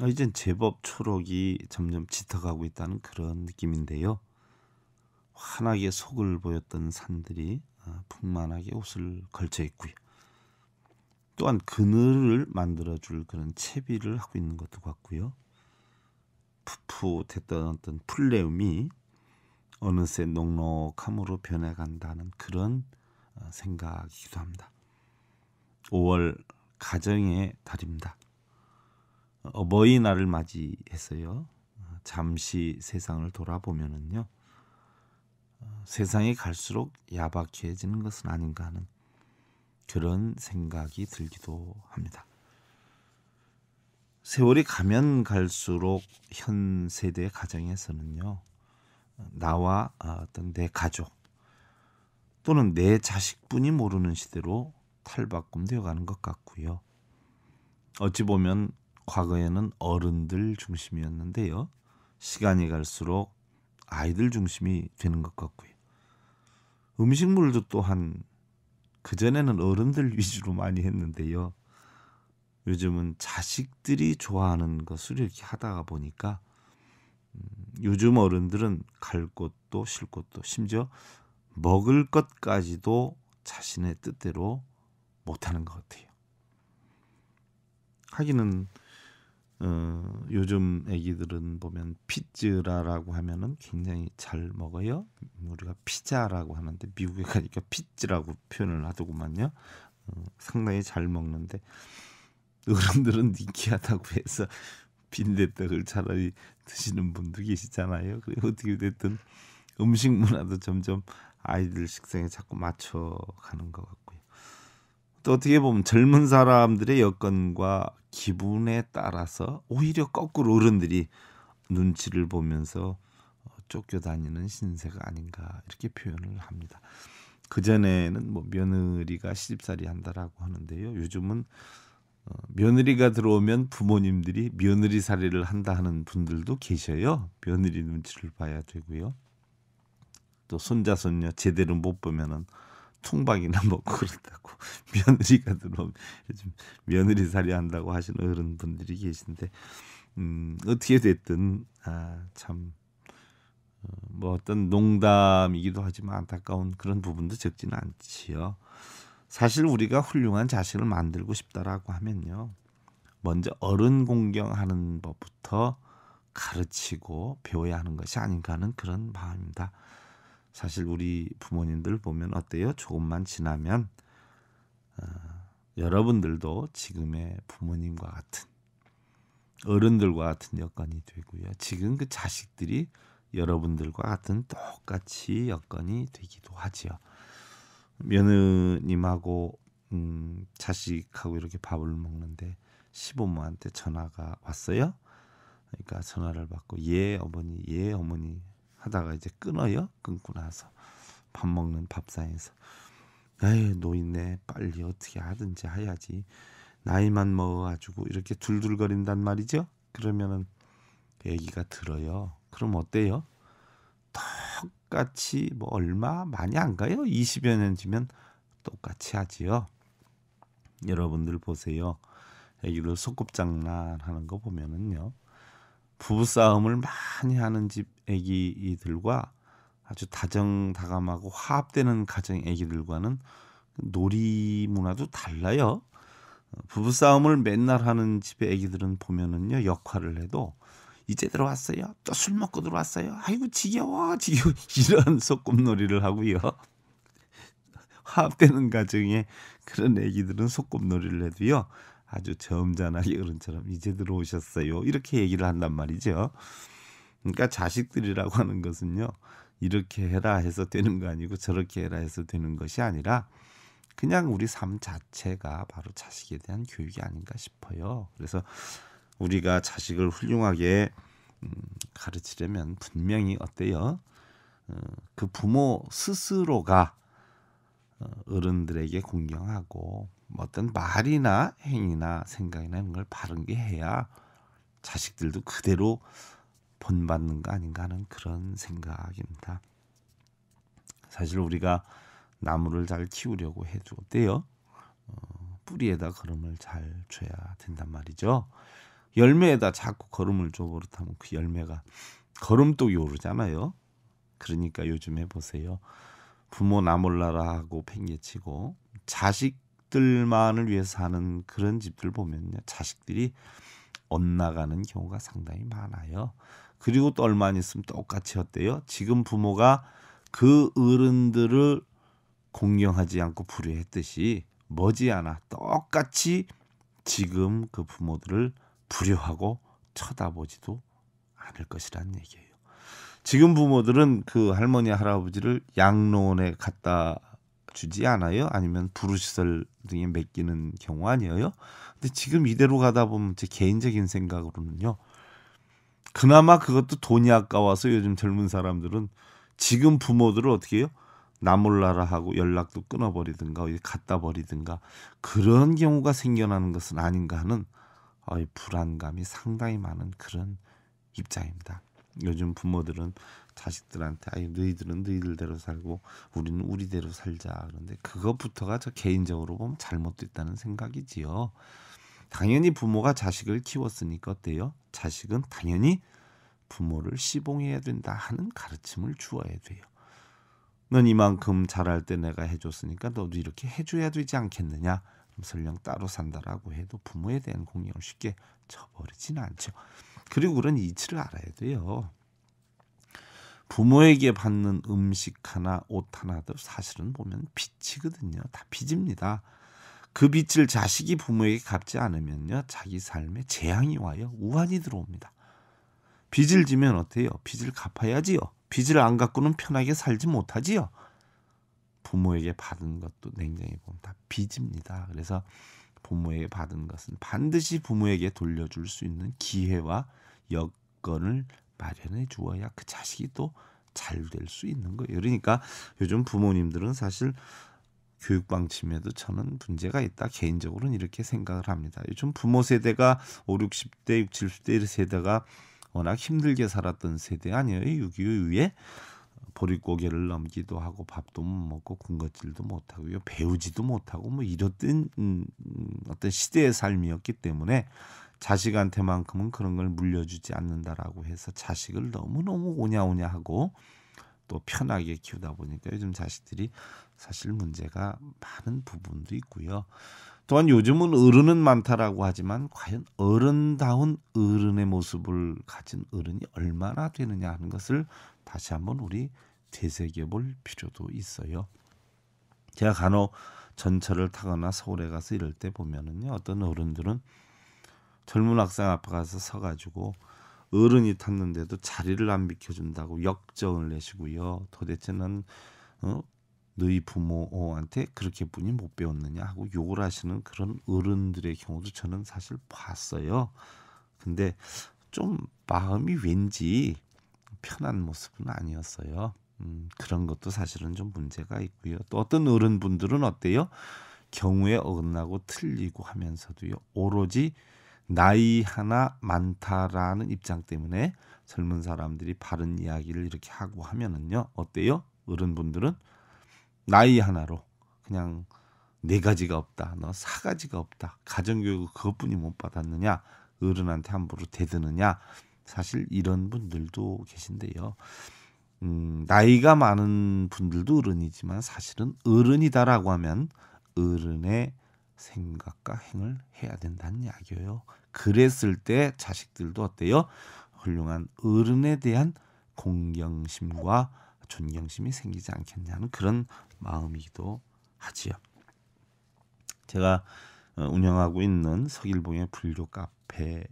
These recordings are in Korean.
아, 이젠 제법 초록이 점점 짙어가고 있다는 그런 느낌인데요. 환하게 속을 보였던 산들이 아, 풍만하게 옷을 걸쳐 있고요. 또한 그늘을 만들어줄 그런 채비를 하고 있는 것도 같고요. 푸푸했던 어떤 풀내음이 어느새 녹록함으로 변해간다는 그런 아, 생각이기도 합니다. 5월 가정의 달입니다. 어버이날을 맞이했어요. 잠시 세상을 돌아보면은요. 어, 세상이 갈수록 야박해지는 것은 아닌가 하는 그런 생각이 들기도 합니다. 세월이 가면 갈수록 현 세대 가정에서는요. 나와 어, 어떤 내 가족 또는 내 자식뿐이 모르는 시대로 탈바꿈되어 가는 것 같고요. 어찌 보면 과거에는 어른들 중심이었는데요. 시간이 갈수록 아이들 중심이 되는 것 같고요. 음식물도 또한 그전에는 어른들 위주로 많이 했는데요. 요즘은 자식들이 좋아하는 것을 이렇게 하다가 보니까 음, 요즘 어른들은 갈 곳도 쉴 곳도 심지어 먹을 것까지도 자신의 뜻대로 못하는 것 같아요. 하기는 어, 요즘 애기들은 보면 피즈라라고 하면은 굉장히 잘 먹어요. 우리가 피자라고 하는데 미국에 가니까 피즈라고 표현을 하더구만요. 어, 상당히 잘 먹는데 어른들은 인기하다고 해서 빈대떡을 차라리 드시는 분도 계시잖아요. 그리고 어떻게 됐든 음식 문화도 점점 아이들 식성에 자꾸 맞춰 가는 것 같고. 또 어떻게 보면 젊은 사람들의 여건과 기분에 따라서 오히려 거꾸로 어른들이 눈치를 보면서 어, 쫓겨다니는 신세가 아닌가 이렇게 표현을 합니다. 그 전에는 뭐 며느리가 시집살이 한다라고 하는데요. 요즘은 어, 며느리가 들어오면 부모님들이 며느리 살이를 한다 하는 분들도 계셔요. 며느리 눈치를 봐야 되고요. 또 손자 손녀 제대로 못 보면은 통박이나 먹고 그런다고 며느리가 들어오면 요즘 며느리 살이 한다고 하시는 어른분들이 계신데 음, 어떻게 됐든 아, 참. 어, 뭐 어떤 농담이기도 하지만 안타까운 그런 부분도 적지는 않지요. 사실 우리가 훌륭한 자식을 만들고 싶다라고 하면요. 먼저 어른 공경하는 법부터 가르치고 배워야 하는 것이 아닌가 하는 그런 마음입니다. 사실 우리 부모님들 보면 어때요? 조금만 지나면 어, 여러분들도 지금의 부모님과 같은 어른들과 같은 여건이 되고요. 지금 그 자식들이 여러분들과 같은 똑같이 여건이 되기도 하지요. 며느님하고 음, 자식하고 이렇게 밥을 먹는데 시부모한테 전화가 왔어요. 그러니까 전화를 받고 예 어머니 예 어머니 하다가 이제 끊어요. 끊고 나서 밥 먹는 밥상에서 에이 노인네 빨리 어떻게 하든지 해야지 나이만 먹어가지고 이렇게 둘둘거린단 말이죠. 그러면은 애기가 들어요. 그럼 어때요? 똑같이 뭐 얼마 많이 안 가요? 20여 년 지면 똑같이 하지요. 여러분들 보세요. 애기를 소꿉장난하는 거 보면은요. 부부싸움을 많이 하는 집 애기들과 아주 다정다감하고 화합되는 가정 애기들과는 놀이 문화도 달라요. 부부싸움을 맨날 하는 집의 애기들은 보면은요 역할을 해도 이제 들어왔어요. 또 술 먹고 들어왔어요. 아이고 지겨워 지겨워 이런 소꿉놀이를 하고요. 화합되는 가정에 그런 애기들은 소꿉놀이를 해도요 아주 점잖하게 어른처럼 이제 들어오셨어요. 이렇게 얘기를 한단 말이죠. 그러니까 자식들이라고 하는 것은요. 이렇게 해라 해서 되는 거 아니고 저렇게 해라 해서 되는 것이 아니라 그냥 우리 삶 자체가 바로 자식에 대한 교육이 아닌가 싶어요. 그래서 우리가 자식을 훌륭하게 음, 가르치려면 분명히 어때요? 어, 그 부모 스스로가 어, 어른들에게 공경하고 어떤 말이나 행위나 생각이나 이런 걸 바른게 해야 자식들도 그대로 본받는 거 아닌가 하는 그런 생각입니다. 사실 우리가 나무를 잘 키우려고 해도 어때요? 어, 뿌리에다 걸음을 잘 줘야 된단 말이죠. 열매에다 자꾸 걸음을 줘 버릇하면 그 열매가 걸음이오르잖아요 그러니까 요즘에 보세요. 부모 나몰라라 하고 팽개치고 자식 자식들만을 위해서 사는 그런 집들 보면요. 자식들이 엇나가는 경우가 상당히 많아요. 그리고 또 얼마 안 있으면 똑같이 어때요? 지금 부모가 그 어른들을 공경하지 않고 불효했듯이 머지않아 똑같이 지금 그 부모들을 불효하고 쳐다보지도 않을 것이란 얘기예요. 지금 부모들은 그 할머니 할아버지를 양로원에 갖다 주지 않아요? 아니면 부르시설 등에 맡기는 경우 아니에요? 근데 지금 이대로 가다 보면 제 개인적인 생각으로는요. 그나마 그것도 돈이 아까워서 요즘 젊은 사람들은 지금 부모들을 어떻게 해요? 나 몰라라 하고 연락도 끊어버리든가 어디 갔다 버리든가 그런 경우가 생겨나는 것은 아닌가 하는 불안감이 상당히 많은 그런 입장입니다. 요즘 부모들은 자식들한테 아니 너희들은 너희들대로 살고 우리는 우리대로 살자 그런데 그것부터가 저 개인적으로 보면 잘못됐다는 생각이지요. 당연히 부모가 자식을 키웠으니까 어때요? 자식은 당연히 부모를 시봉해야 된다 하는 가르침을 주어야 돼요. 넌 이만큼 잘할 때 내가 해줬으니까 너도 이렇게 해줘야 되지 않겠느냐? 설령 따로 산다라고 해도 부모에 대한 공양을 쉽게 쳐버리지는 않죠. 그리고 그런 이치를 알아야 돼요. 부모에게 받는 음식 하나 옷 하나도 사실은 보면 빚이거든요. 다 빚입니다. 그 빚을 자식이 부모에게 갚지 않으면요. 자기 삶에 재앙이 와요. 우환이 들어옵니다. 빚을 지면 어때요? 빚을 갚아야지요. 빚을 안 갚고는 편하게 살지 못하지요. 부모에게 받은 것도 냉정히 보면 다 빚입니다. 그래서 부모에게 받은 것은 반드시 부모에게 돌려줄 수 있는 기회와 여건을 마련해 주어야 그 자식이 또 잘 될 수 있는 거예요. 그러니까 요즘 부모님들은 사실 교육 방침에도 저는 문제가 있다. 개인적으로는 이렇게 생각을 합니다. 요즘 부모 세대가 5, 60대, 6, 70대 세대가 워낙 힘들게 살았던 세대 아니에요. 6.25 이후에 보릿고개를 넘기도 하고 밥도 못 먹고 군것질도 못하고 배우지도 못하고 뭐이렇던 음, 어떤 시대의 삶이었기 때문에 자식한테만큼은 그런 걸 물려주지 않는다라고 해서 자식을 너무너무 오냐오냐 하고 또 편하게 키우다 보니까 요즘 자식들이 사실 문제가 많은 부분도 있고요. 또한 요즘은 어른은 많다라고 하지만 과연 어른다운 어른의 모습을 가진 어른이 얼마나 되느냐 하는 것을 다시 한번 우리 되새겨 볼 필요도 있어요. 제가 간혹 전철을 타거나 서울에 가서 이럴 때 보면은요. 어떤 어른들은 젊은 학생 앞에 가서 서가지고 어른이 탔는데도 자리를 안 비켜준다고 역정을 내시고요. 도대체 는 어? 너희 부모한테 그렇게뿐이 못 배웠느냐 하고 욕을 하시는 그런 어른들의 경우도 저는 사실 봤어요. 근데 좀 마음이 왠지 편한 모습은 아니었어요. 음, 그런 것도 사실은 좀 문제가 있고요. 또 어떤 어른분들은 어때요? 경우에 어긋나고 틀리고 하면서도요. 오로지 나이 하나 많다라는 입장 때문에 젊은 사람들이 바른 이야기를 이렇게 하고 하면은요 어때요? 어른분들은 나이 하나로 그냥 네 가지가 없다, 너 사가지가 없다, 가정교육 그것뿐이 못 받았느냐, 어른한테 함부로 대드느냐, 사실 이런 분들도 계신데요. 음, 나이가 많은 분들도 어른이지만 사실은 어른이다라고 하면 어른의 생각과 행을 해야 된다는 이야기예요. 그랬을 때 자식들도 어때요? 훌륭한 어른에 대한 공경심과 존경심이 생기지 않겠냐는 그런 마음이기도 하지요. 제가 어, 운영하고 있는 석일봉의 분류 카페에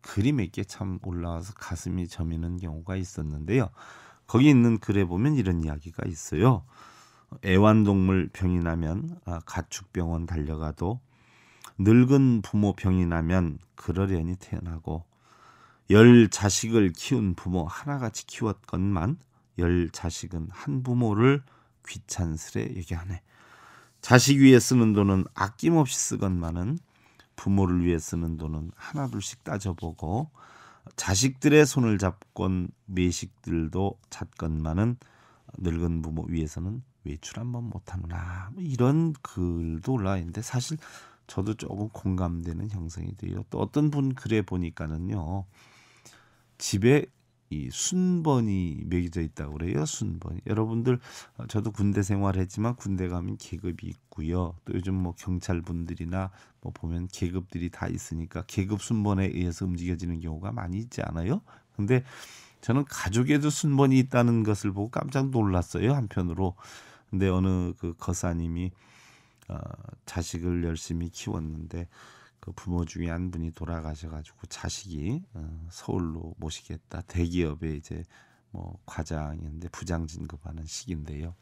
그림에 게참 올라와서 가슴이 저미는 경우가 있었는데요. 거기 있는 글에 보면 이런 이야기가 있어요. 애완동물 병이 나면 아, 가축병원 달려가도 늙은 부모 병이 나면 그러려니 태어나고 열 자식을 키운 부모 하나같이 키웠건만 열 자식은 한 부모를 귀찮스레 얘기하네. 자식 위에 쓰는 돈은 아낌없이 쓰건만은 부모를 위해 쓰는 돈은 하나둘씩 따져보고 자식들의 손을 잡건 매식들도 잡건만은 늙은 부모 위에서는 외출 한번 못하느나뭐 이런 글도 올라와 있는데 사실 저도 조금 공감되는 형성이 돼요. 또 어떤 분 글에 보니까는요. 집에 이 순번이 매겨져 있다고 그래요. 순번이. 여러분들 어, 저도 군대 생활했지만 군대 가면 계급이 있고요. 또 요즘 뭐 경찰분들이나 뭐 보면 계급들이 다 있으니까 계급 순번에 의해서 움직여지는 경우가 많이 있지 않아요? 근데 저는 가족에도 순번이 있다는 것을 보고 깜짝 놀랐어요. 한편으로 근데 어느 그 거사님이 어, 자식을 열심히 키웠는데 그 부모 중에 한 분이 돌아가셔가지고 자식이 어, 서울로 모시겠다 대기업에 이제 뭐 과장인데 부장 진급하는 시기인데요.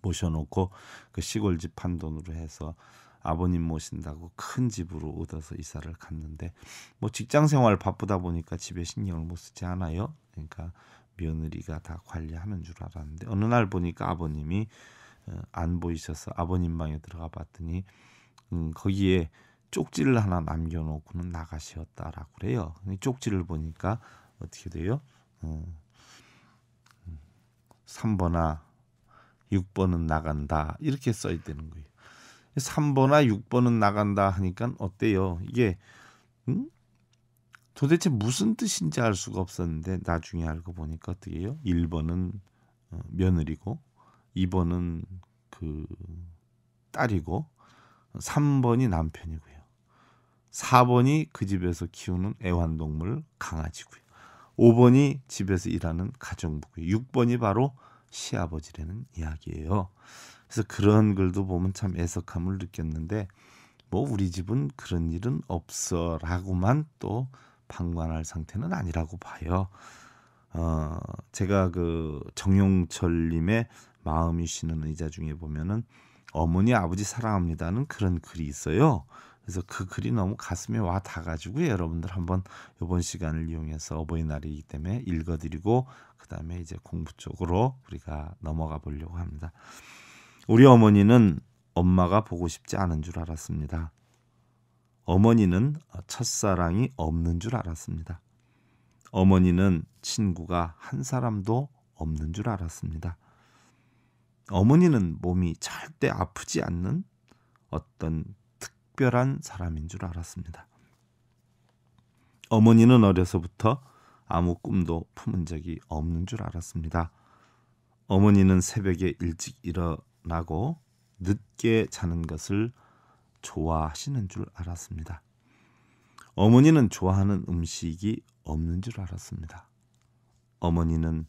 모셔놓고 그 시골집 한 돈으로 해서 아버님 모신다고 큰 집으로 얻어서 이사를 갔는데 뭐 직장 생활 바쁘다 보니까 집에 신경을 못 쓰지 않아요. 그러니까 며느리가 다 관리하는 줄 알았는데 어느 날 보니까 아버님이 어, 안 보이셔서 아버님 방에 들어가 봤더니 음, 거기에 쪽지를 하나 남겨놓고는 나가셨다라고 그래요. 쪽지를 보니까 어떻게 돼요? 음, 어, 3번아 6번은 나간다 이렇게 써야 되는 거예요. 3번아 6번은 나간다 하니까 어때요? 이게 음? 도대체 무슨 뜻인지 알 수가 없었는데 나중에 알고 보니까 어떻게요? 1번은 어, 며느리고 2번은 그 딸이고 3번이 남편이고요. 4번이 그 집에서 키우는 애완동물 강아지고요. 5번이 집에서 일하는 가정부고요. 6번이 바로 시아버지라는 이야기예요. 그래서 그런 글도 보면 참 애석함을 느꼈는데 뭐 우리 집은 그런 일은 없어라고만 또 방관할 상태는 아니라고 봐요. 어, 제가 그 정용철님의 마음이 쉬는 의자 중에 보면은 어머니 아버지 사랑합니다는 그런 글이 있어요. 그래서 그 글이 너무 가슴에 와 닿아가지고 여러분들 한번 이번 시간을 이용해서 어버이날이기 때문에 읽어드리고 그 다음에 이제 공부 쪽으로 우리가 넘어가 보려고 합니다. 우리 어머니는 엄마가 보고 싶지 않은 줄 알았습니다. 어머니는 첫사랑이 없는 줄 알았습니다. 어머니는 친구가 한 사람도 없는 줄 알았습니다. 어머니는 몸이 절대 아프지 않는 어떤 특별한 사람인 줄 알았습니다. 어머니는 어려서부터 아무 꿈도 품은 적이 없는 줄 알았습니다. 어머니는 새벽에 일찍 일어나고 늦게 자는 것을 좋아하시는 줄 알았습니다. 어머니는 좋아하는 음식이 없는 줄 알았습니다. 어머니는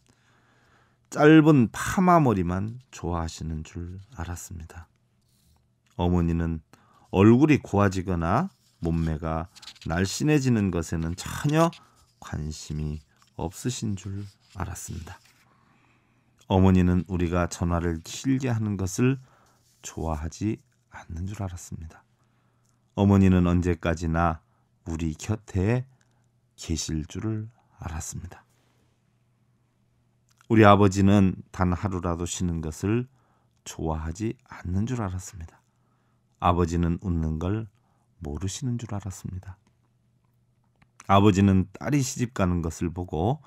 짧은 파마머리만 좋아하시는 줄 알았습니다. 어머니는 얼굴이 고와지거나 몸매가 날씬해지는 것에는 전혀 관심이 없으신 줄 알았습니다. 어머니는 우리가 전화를 길게 하는 것을 좋아하지 않는 줄 알았습니다. 어머니는 언제까지나 우리 곁에 계실 줄을 알았습니다. 우리 아버지는 단 하루라도 쉬는 것을 좋아하지 않는 줄 알았습니다. 아버지는 웃는 걸 모르시는 줄 알았습니다. 아버지는 딸이 시집 가는 것을 보고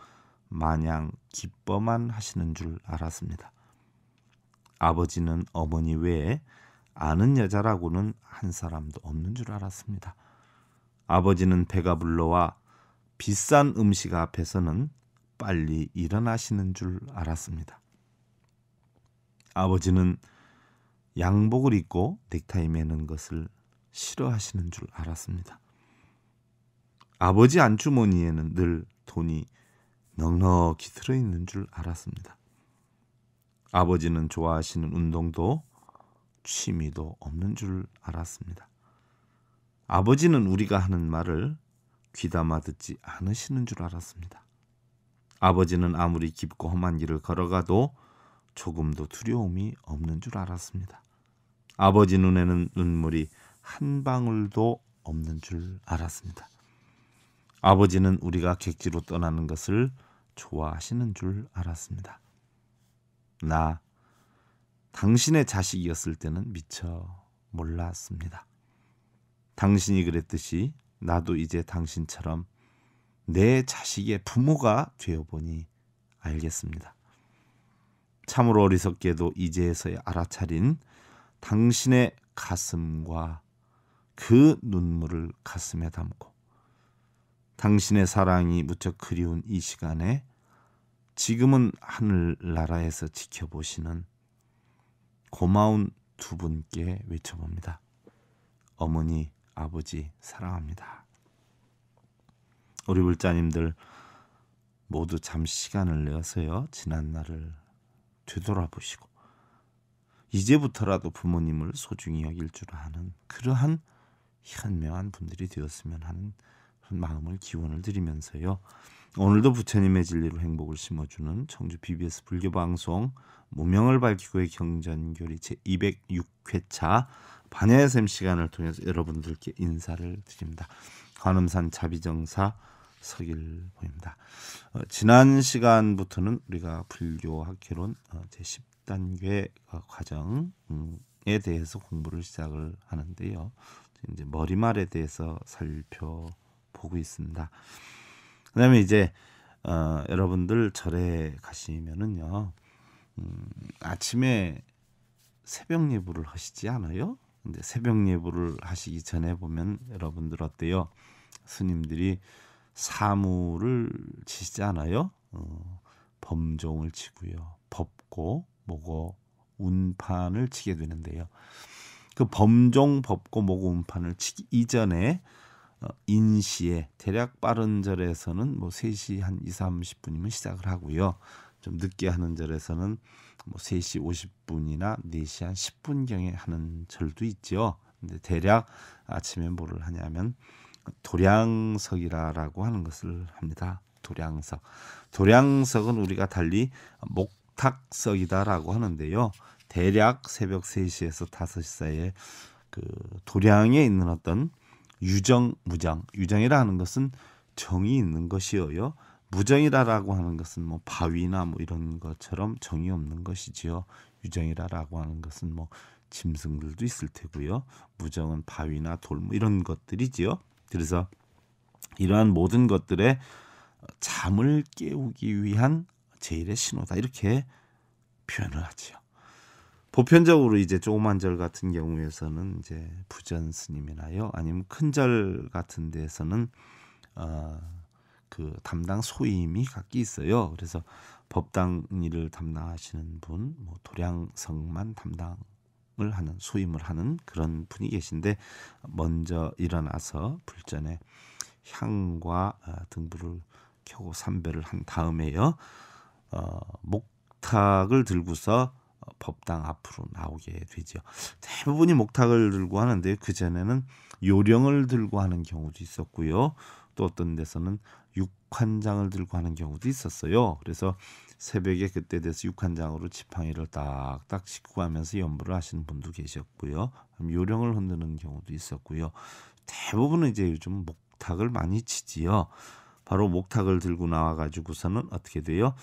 마냥 기뻐만 하시는 줄 알았습니다. 아버지는 어머니 외에 아는 여자라고는 한 사람도 없는 줄 알았습니다. 아버지는 배가 불러와 비싼 음식 앞에서는 빨리 일어나시는 줄 알았습니다. 아버지는 양복을 입고 넥타이 매는 것을 싫어하시는 줄 알았습니다. 아버지 안주머니에는 늘 돈이 넉넉히 들어있는 줄 알았습니다. 아버지는 좋아하시는 운동도 취미도 없는 줄 알았습니다. 아버지는 우리가 하는 말을 귀담아 듣지 않으시는 줄 알았습니다. 아버지는 아무리 깊고 험한 길을 걸어가도 조금도 두려움이 없는 줄 알았습니다. 아버지 눈에는 눈물이 한 방울도 없는 줄 알았습니다. 아버지는 우리가 객지로 떠나는 것을 좋아하시는 줄 알았습니다. 나 당신의 자식이었을 때는 미처 몰랐습니다. 당신이 그랬듯이 나도 이제 당신처럼 내 자식의 부모가 되어보니 알겠습니다. 참으로 어리석게도 이제서야 알아차린 당신의 가슴과 그 눈물을 가슴에 담고 당신의 사랑이 무척 그리운 이 시간에 지금은 하늘나라에서 지켜보시는 고마운 두 분께 외쳐봅니다. 어머니, 아버지, 사랑합니다. 우리 불자님들 모두 잠 시간을 내어서요. 지난 날을 되돌아보시고 이제부터라도 부모님을 소중히 여길 줄 아는 그러한 현명한 분들이 되었으면 하는 마음을 기원을 드리면서요. 오늘도 부처님의 진리로 행복을 심어주는 청주 BBS 불교 방송 무명을 밝히고의 경전교리 제 206회차 반야샘 시간을 통해서 여러분들께 인사를 드립니다. 관음산 자비정사 서길보입니다. 어, 지난 시간부터는 우리가 불교 학개론 어, 제 10단계 어, 과정에 대해서 공부를 시작을 하는데요. 이제 머리말에 대해서 살펴 보고 있습니다. 그다음에 이제 어, 여러분들 절에 가시면은요 음, 아침에 새벽 예불을 하시지 않아요? 근데 새벽 예불을 하시기 전에 보면 여러분들 어때요? 스님들이 사무를 치시지 않아요? 어, 범종을 치고요, 법고 뭐고 운판을 치게 되는데요. 그 범종 법고 뭐고 운판을 치기 이전에 어, 인시에 대략 빠른 절에서는 뭐 3시 한 2, 30분이면 시작을 하고요. 좀 늦게 하는 절에서는 뭐 3시 50분이나 4시 한 10분 경에 하는 절도 있죠 근데 대략 아침에 뭐를 하냐면 도량석이라라고 하는 것을 합니다. 도량석. 도량석은 우리가 달리 목탁석이다라고 하는데요. 대략 새벽 3시에서 5시 사이에 그 도량에 있는 어떤 유정 무장 유정이라 하는 것은 정이 있는 것이어요 무정이라라고 하는 것은 뭐 바위나 뭐 이런 것처럼 정이 없는 것이지요 유정이라라고 하는 것은 뭐 짐승들도 있을 테고요 무정은 바위나 돌 뭐 이런 것들이지요 그래서 이러한 모든 것들에 잠을 깨우기 위한 제일의 신호다 이렇게 표현을 하지요. 보편적으로 이제 조그만 절 같은 경우에서는 이제 부전 스님이나요 아니면 큰 절 같은 데서는 에 어, 어그 담당 소임이 각기 있어요. 그래서 법당 일을 담당하시는 분, 뭐 도량성만 담당을 하는 소임을 하는 그런 분이 계신데 먼저 일어나서 불전에 향과 어, 등불을 켜고 삼배를 한 다음에요. 어, 목탁을 들고서 어, 법당 앞으로 나오게 되지요. 대부분이 목탁을 들고 하는데 그 전에는 요령을 들고 하는 경우도 있었고요. 또 어떤 데서는 육환장을 들고 하는 경우도 있었어요. 그래서 새벽에 그때 돼서 육환장으로 지팡이를 딱딱 짚고 하면서 연불을 하시는 분도 계셨고요. 요령을 흔드는 경우도 있었고요. 대부분은 이제 요즘 목탁을 많이 치지요. 바로 목탁을 들고 나와 가지고서는 어떻게 돼요?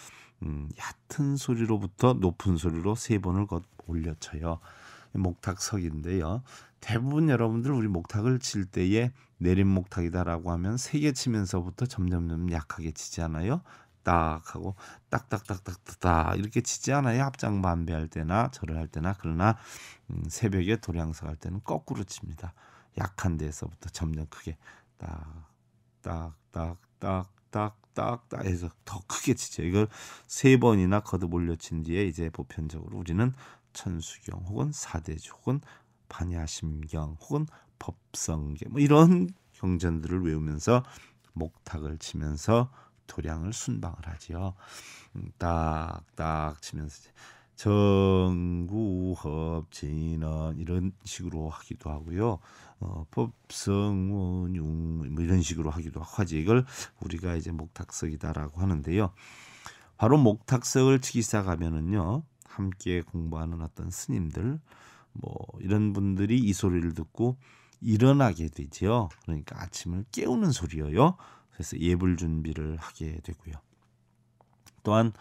음, 얕은 소리로부터 높은 소리로 세 번을 올려쳐요. 목탁석인데요. 대부분 여러분들 우리 목탁을 칠 때에 내린 목탁이다라고 하면 세 개 치면서부터 점점점 약하게 치지 않아요. 딱 하고 딱딱딱딱딱 이렇게 치지 않아요. 합장 반배할 때나 절을 할 때나 그러나 음, 새벽에 도량서 할 때는 거꾸로 칩니다. 약한 데에서부터 점점 크게 딱 딱, 딱, 딱, 딱딱딱 해서 더 크게 치죠. 이걸 세 번이나 거듭 올려친 뒤에 이제 보편적으로 우리는 천수경 혹은 사대조 혹은 반야심경 혹은 법성계 뭐 이런 경전들을 외우면서 목탁을 치면서 도량을 순방을 하지요. 딱딱 음, 치면서 정구합 진언 이런 식으로 하기도 하고요. 어, 법성운융뭐 이런 식으로 하기도 하지 이걸 우리가 이제 목탁석이다라고 하는데요. 바로 목탁석을 치기 시작하면은요. 함께 공부하는 어떤 스님들 뭐 이런 분들이 이 소리를 듣고 일어나게 되지요. 그러니까 아침을 깨우는 소리예요. 그래서 예불 준비를 하게 되고요. 또한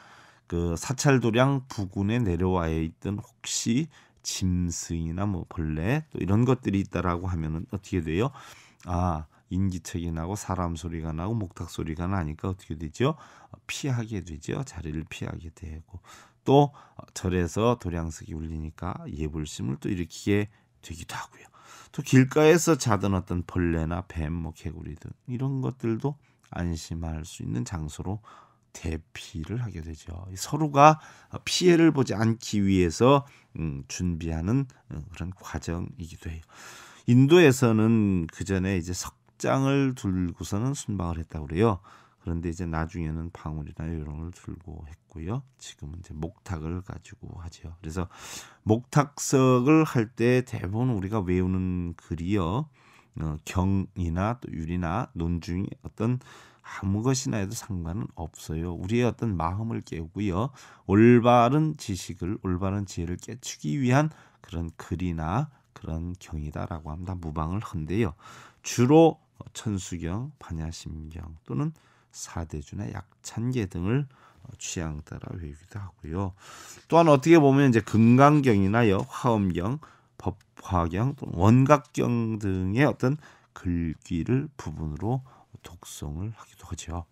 그 사찰도량 부근에 내려와 있던 혹시 짐승이나 뭐 벌레 또 이런 것들이 있다라고 하면은 어떻게 돼요? 아 인기척이 나고 사람 소리가 나고 목탁 소리가 나니까 어떻게 되죠? 피하게 되죠. 자리를 피하게 되고 또 절에서 도량석이 울리니까 예불심을 또 일으키게 되기도 하고요. 또 길가에서 자던 어떤 벌레나 뱀, 뭐 개구리 등 이런 것들도 안심할 수 있는 장소로 대피를 하게 되죠. 서로가 피해를 보지 않기 위해서 음, 준비하는 어, 그런 과정이기도 해요. 인도에서는 그 전에 이제 석장을 들고서는 순방을 했다고 그래요. 그런데 이제 나중에는 방울이나 이런 걸 들고 했고요. 지금은 이제 목탁을 가지고 하죠. 그래서 목탁석을 할 때 대부분 우리가 외우는 글이요. 어, 경이나 또 유리나 논 중에 어떤 아무 것이나 해도 상관은 없어요. 우리의 어떤 마음을 깨우고요. 올바른 지식을, 올바른 지혜를 깨치기 위한 그런 글이나 그런 경이다라고 합니다. 무방을 헌데요. 주로 천수경, 반야심경 또는 사대주나 약찬계 등을 취향 따라 외우기도 하고요. 또한 어떻게 보면 이제 금강경이나요, 화엄경, 법화경 또는 원각경 등의 어떤 글귀를 부분으로 독성을 하기도 하죠.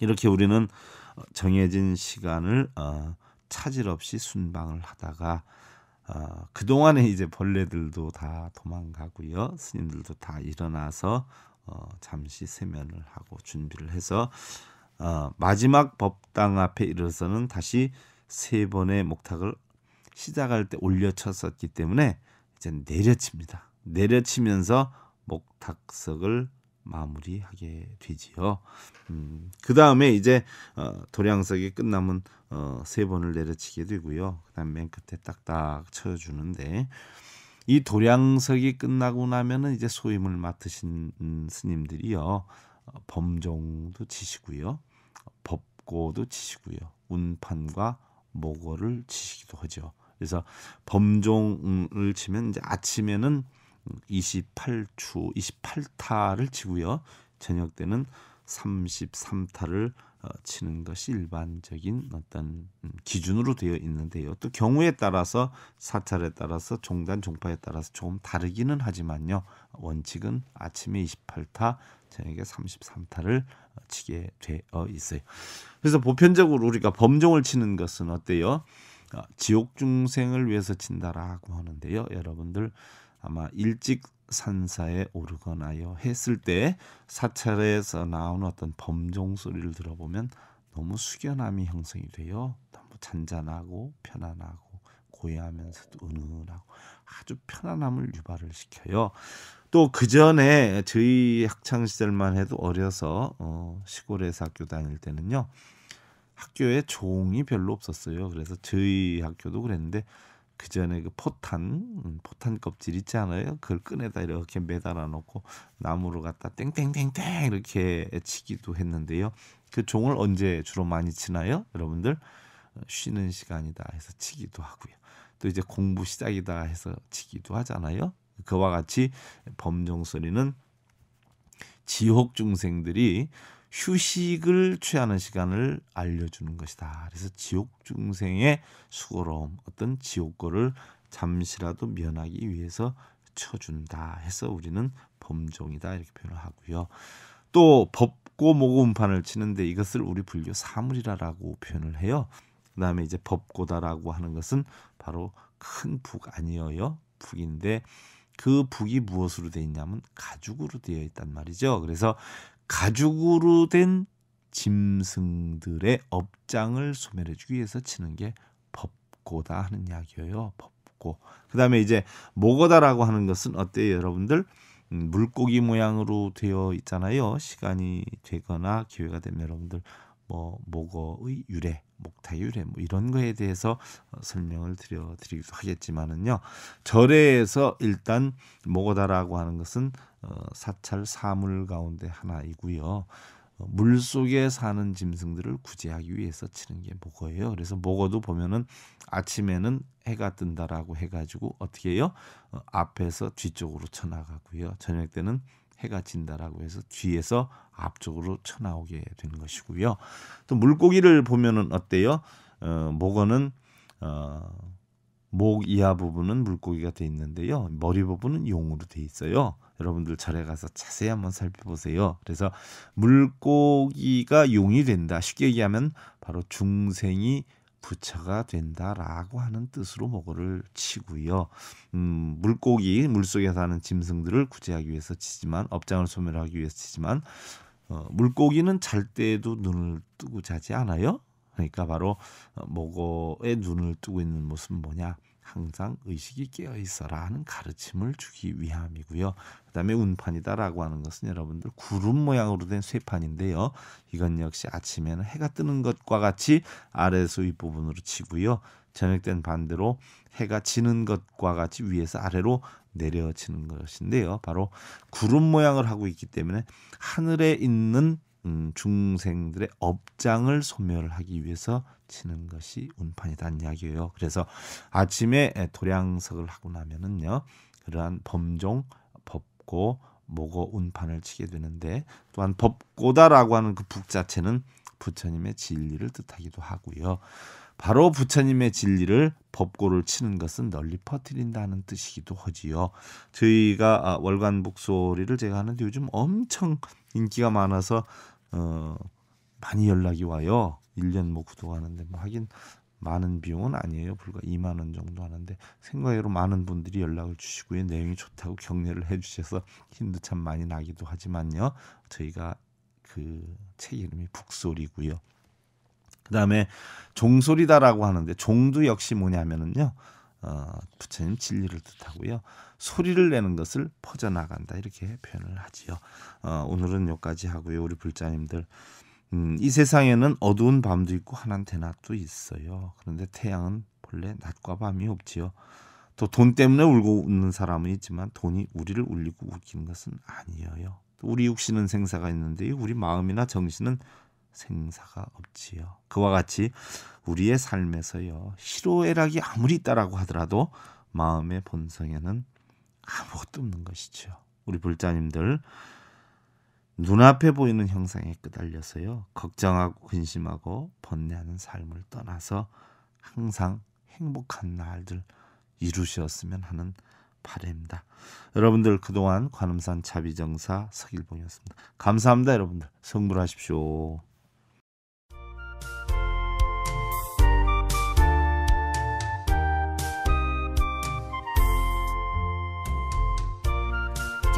이렇게 우리는 어, 정해진 시간을 어, 차질 없이 순방을 하다가 어, 그동안에 이제 벌레들도 다 도망가고요. 스님들도 다 일어나서 어, 잠시 세면을 하고 준비를 해서 어, 마지막 법당 앞에 이르러서는 다시 세 번의 목탁을 시작할 때 올려쳤었기 때문에 이제 내려칩니다. 내려치면서 목탁석을 마무리하게 되지요. 음, 그 다음에 이제 어, 도량석이끝나면 어, 세 번을 내려치게 되고요. 그다음 맨 끝에 딱딱 쳐주는데 이 도량석이 끝나고 나면은 이제 소임을 맡으신 음, 스님들이요 어, 범종도 치시고요, 법고도 치시고요, 운판과 모어를 치시기도 하죠. 그래서 범종을 치면 이제 아침에는 28주 28타를 치고요. 저녁 때는 33타를 어, 치는 것이 일반적인 어떤 음, 기준으로 되어 있는데요. 또 경우에 따라서 사찰에 따라서 종단 종파에 따라서 조금 다르기는 하지만요. 원칙은 아침에 28타, 저녁에 33타를 어, 치게 되어 있어요. 그래서 보편적으로 우리가 범종을 치는 것은 어때요? 어, 지옥 중생을 위해서 친다라고 하는데요. 여러분들 아마 일찍 산사에 오르거나요 했을 때 사찰에서 나온 어떤 범종 소리를 들어보면 너무 숙연함이 형성이 돼요. 너무 잔잔하고 편안하고 고요하면서도 은은하고 아주 편안함을 유발을 시켜요. 또 그 전에 저희 학창 시절만 해도 어려서 어, 시골에서 학교 다닐 때는요 학교에 종이 별로 없었어요. 그래서 저희 학교도 그랬는데 그 전에 그 포탄 음, 포탄 껍질 있잖아요. 그걸 끈에다 이렇게 매달아 놓고 나무로 갖다 땡땡땡땡 이렇게 치기도 했는데요. 그 종을 언제 주로 많이 치나요, 여러분들? 어, 쉬는 시간이다 해서 치기도 하고요. 또 이제 공부 시작이다 해서 치기도 하잖아요. 그와 같이 범종 소리는 지옥 중생들이 휴식을 취하는 시간을 알려주는 것이다. 그래서 지옥 중생의 수고로움, 어떤 지옥고를 잠시라도 면하기 위해서 쳐준다 해서 우리는 범종이다 이렇게 표현을 하고요. 또 법고 모금판을 치는데 이것을 우리 불교 사물이라라고 표현을 해요. 그다음에 이제 법고다라고 하는 것은 바로 큰 북 아니어요. 북인데 그 북이 무엇으로 되어 있냐면 가죽으로 되어 있단 말이죠. 그래서 가죽으로 된 짐승들의 업장을 소멸해주기 위해서 치는 게 법고다 하는 이야기예요. 법고. 그다음에 이제 모고다라고 하는 것은 어때요, 여러분들? 음, 물고기 모양으로 되어 있잖아요. 시간이 되거나 기회가 되면 여러분들 뭐 목어의 유래, 목타 유래 뭐 이런 거에 대해서 어, 설명을 드려 드리기도 하겠지만은요. 절에서 일단 목어다라고 하는 것은 어, 사찰 사물 가운데 하나이고요. 어, 물 속에 사는 짐승들을 구제하기 위해서 치는 게 목어예요. 그래서 목어도 보면은 아침에는 해가 뜬다라고 해가지고 어떻게 해요? 어, 앞에서 뒤쪽으로 쳐나가고요. 저녁 때는 해가 진다라고 해서 뒤에서 앞쪽으로 쳐나오게 되는 것이고요. 또 물고기를 보면은 어때요? 어, 목어는 어, 목 이하 부분은 물고기가 돼 있는데요. 머리 부분은 용으로 돼 있어요. 여러분들 절에 가서 자세히 한번 살펴보세요. 그래서 물고기가 용이 된다. 쉽게 얘기하면 바로 중생이 부처가 된다라고 하는 뜻으로 목어를 치고요. 음, 물고기 물속에 사는 짐승들을 구제하기 위해서 치지만 업장을 소멸하기 위해서 치지만 어, 물고기는 잘 때에도 눈을 뜨고 자지 않아요? 그러니까 바로 모고에 어, 눈을 뜨고 있는 모습은 뭐냐? 항상 의식이 깨어 있어라 하는 가르침을 주기 위함이고요. 그다음에 운판이다라고 하는 것은 여러분들 구름 모양으로 된 쇠판인데요. 이건 역시 아침에는 해가 뜨는 것과 같이 아래에서 윗부분으로 치고요. 저녁 땐 반대로 해가 지는 것과 같이 위에서 아래로 내려지는 것인데요. 바로 구름 모양을 하고 있기 때문에 하늘에 있는 음, 중생들의 업장을 소멸하기 위해서 치는 것이 운판이다는 이야기예요. 그래서 아침에 도량석을 하고 나면은요, 그러한 범종, 법고, 모고 운판을 치게 되는데 또한 법고다라고 하는 그 북 자체는 부처님의 진리를 뜻하기도 하고요. 바로 부처님의 진리를 법고를 치는 것은 널리 퍼뜨린다는 뜻이기도 하지요. 저희가 아, 월간 북소리를 제가 하는데 요즘 엄청 인기가 많아서 어, 많이 연락이 와요. 1년 뭐 구독하는데 뭐 하긴 많은 비용은 아니에요. 불과 2만 원 정도 하는데 생각외로 많은 분들이 연락을 주시고요. 내용이 좋다고 격려를 해 주셔서 힘도 참 많이 나기도 하지만요. 저희가 그 책 이름이 북소리고요. 그다음에 종소리다라고 하는데 종도 역시 뭐냐면은요. 어, 부처님 진리를 뜻하고요. 소리를 내는 것을 퍼져나간다 이렇게 표현을 하지요. 어, 오늘은 여기까지 하고요. 우리 불자님들 음, 이 세상에는 어두운 밤도 있고 환한 대낮도 있어요. 그런데 태양은 본래 낮과 밤이 없지요. 또 돈 때문에 울고 웃는 사람은 있지만 돈이 우리를 울리고 웃기는 것은 아니에요. 또 우리 육신은 생사가 있는데 우리 마음이나 정신은 생사가 없지요. 그와 같이 우리의 삶에서요. 희로애락이 아무리 있다라고 하더라도 마음의 본성에는 아무것도 없는 것이지요. 우리 불자님들 눈앞에 보이는 형상에 끄달려서요. 걱정하고 근심하고 번뇌하는 삶을 떠나서 항상 행복한 날들 이루셨으면 하는 바램입니다 여러분들 그동안 관음산 자비정사 서길봉이었습니다. 감사합니다, 여러분들. 성불하십시오.